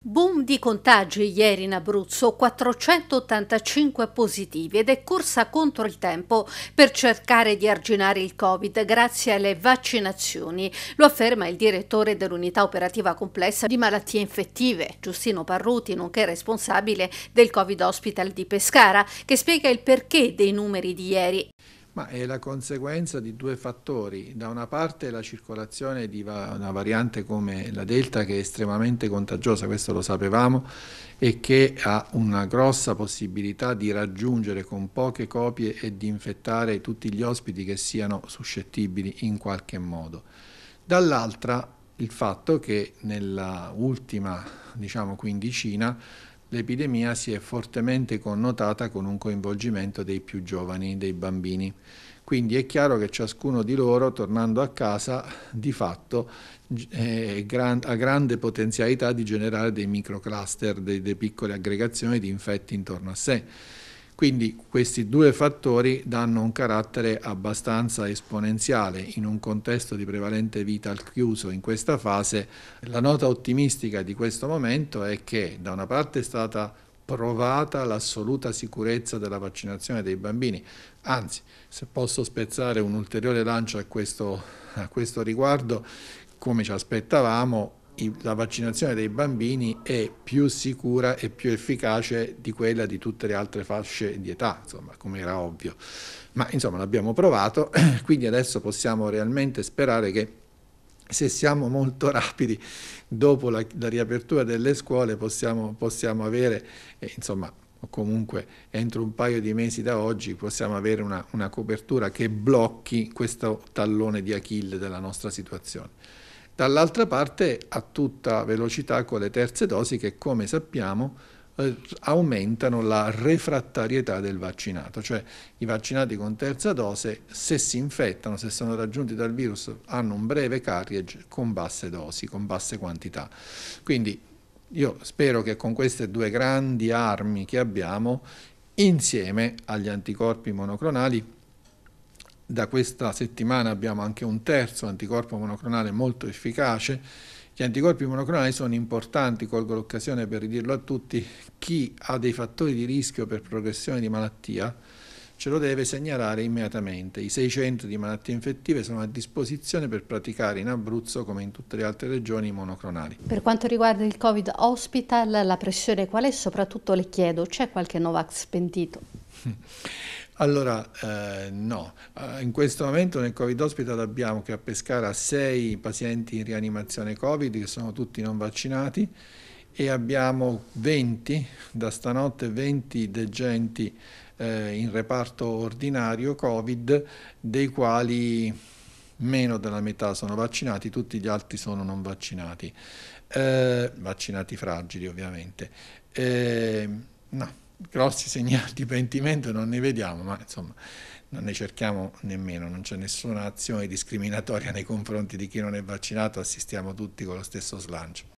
Boom di contagi ieri in Abruzzo, 485 positivi ed è corsa contro il tempo per cercare di arginare il Covid grazie alle vaccinazioni, lo afferma il direttore dell'unità operativa complessa di malattie infettive, Giustino Parruti, nonché responsabile del Covid Hospital di Pescara, che spiega il perché dei numeri di ieri. Ma è la conseguenza di due fattori. Da una parte la circolazione di una variante come la Delta che è estremamente contagiosa, questo lo sapevamo, e che ha una grossa possibilità di raggiungere con poche copie e di infettare tutti gli ospiti che siano suscettibili in qualche modo. Dall'altra il fatto che nella ultima diciamo, quindicina L'epidemia si è fortemente connotata con un coinvolgimento dei più giovani, dei bambini. Quindi è chiaro che ciascuno di loro, tornando a casa, di fatto eh, gran, ha grande potenzialità di generare dei microcluster, delle piccole aggregazioni di infetti intorno a sé. Quindi questi due fattori danno un carattere abbastanza esponenziale in un contesto di prevalente vita al chiuso in questa fase. La nota ottimistica di questo momento è che da una parte è stata provata l'assoluta sicurezza della vaccinazione dei bambini. Anzi, se posso spezzare un ulteriore lancio a questo, a questo riguardo, come ci aspettavamo, la vaccinazione dei bambini è più sicura e più efficace di quella di tutte le altre fasce di età, insomma, come era ovvio. Ma insomma l'abbiamo provato, quindi adesso possiamo realmente sperare che se siamo molto rapidi dopo la, la riapertura delle scuole possiamo, possiamo avere, eh, insomma, o comunque entro un paio di mesi da oggi possiamo avere una, una copertura che blocchi questo tallone di Achille della nostra situazione dall'altra parte a tutta velocità con le terze dosi che come sappiamo eh, aumentano la refrattarietà del vaccinato, cioè i vaccinati con terza dose se si infettano, se sono raggiunti dal virus, hanno un breve carriage con basse dosi, con basse quantità. Quindi io spero che con queste due grandi armi che abbiamo, insieme agli anticorpi monoclonali, da questa settimana abbiamo anche un terzo anticorpo monoclonale molto efficace. Gli anticorpi monoclonali sono importanti, colgo l'occasione per ridirlo a tutti, chi ha dei fattori di rischio per progressione di malattia ce lo deve segnalare immediatamente. I 600 di malattie infettive sono a disposizione per praticare in Abruzzo, come in tutte le altre regioni, i monoclonali. Per quanto riguarda il Covid Hospital, la pressione qual è? Soprattutto le chiedo, c'è qualche Novax pentito? Allora, eh, no, eh, in questo momento nel Covid Hospital abbiamo che a Pescara sei pazienti in rianimazione Covid che sono tutti non vaccinati e abbiamo 20, da stanotte 20 degenti eh, in reparto ordinario Covid, dei quali meno della metà sono vaccinati, tutti gli altri sono non vaccinati, eh, vaccinati fragili ovviamente. Eh, no grossi segnali di pentimento non ne vediamo, ma insomma non ne cerchiamo nemmeno, non c'è nessuna azione discriminatoria nei confronti di chi non è vaccinato, assistiamo tutti con lo stesso slancio.